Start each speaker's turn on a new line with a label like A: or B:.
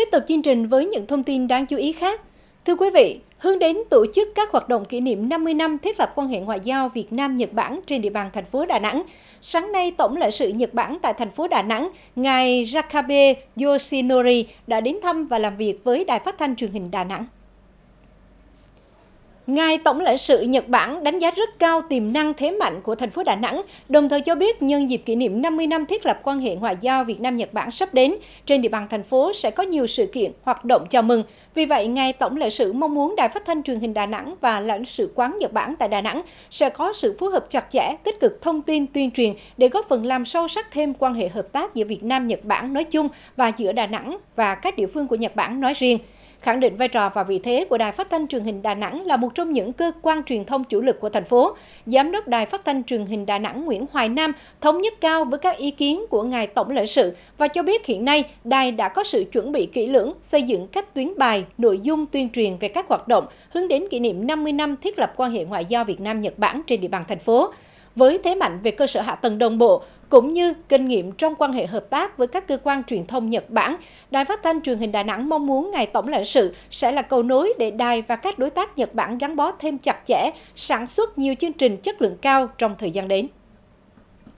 A: Tiếp tục chương trình với những thông tin đáng chú ý khác. Thưa quý vị, hướng đến tổ chức các hoạt động kỷ niệm 50 năm thiết lập quan hệ ngoại giao Việt Nam Nhật Bản trên địa bàn thành phố Đà Nẵng. Sáng nay, Tổng lãnh sự Nhật Bản tại thành phố Đà Nẵng, ngài Rakabe Yoshinori đã đến thăm và làm việc với Đài Phát thanh Truyền hình Đà Nẵng. Ngài Tổng lãnh sự Nhật Bản đánh giá rất cao tiềm năng thế mạnh của thành phố Đà Nẵng, đồng thời cho biết nhân dịp kỷ niệm 50 năm thiết lập quan hệ ngoại giao Việt Nam-Nhật Bản sắp đến, trên địa bàn thành phố sẽ có nhiều sự kiện, hoạt động chào mừng. Vì vậy, Ngài Tổng lãnh sự mong muốn Đài Phát thanh Truyền hình Đà Nẵng và lãnh sự quán Nhật Bản tại Đà Nẵng sẽ có sự phối hợp chặt chẽ, tích cực thông tin tuyên truyền để góp phần làm sâu sắc thêm quan hệ hợp tác giữa Việt Nam-Nhật Bản nói chung và giữa Đà Nẵng và các địa phương của Nhật Bản nói riêng khẳng định vai trò và vị thế của Đài Phát thanh Truyền hình Đà Nẵng là một trong những cơ quan truyền thông chủ lực của thành phố. Giám đốc Đài Phát thanh Truyền hình Đà Nẵng Nguyễn Hoài Nam thống nhất cao với các ý kiến của ngài tổng lãnh sự và cho biết hiện nay đài đã có sự chuẩn bị kỹ lưỡng xây dựng các tuyến bài, nội dung tuyên truyền về các hoạt động hướng đến kỷ niệm 50 năm thiết lập quan hệ ngoại giao Việt Nam Nhật Bản trên địa bàn thành phố với thế mạnh về cơ sở hạ tầng đồng bộ cũng như kinh nghiệm trong quan hệ hợp tác với các cơ quan truyền thông Nhật Bản, Đài Phát thanh Truyền hình Đà Nẵng mong muốn Ngài Tổng lãnh sự sẽ là cầu nối để đài và các đối tác Nhật Bản gắn bó thêm chặt chẽ, sản xuất nhiều chương trình chất lượng cao trong thời gian đến.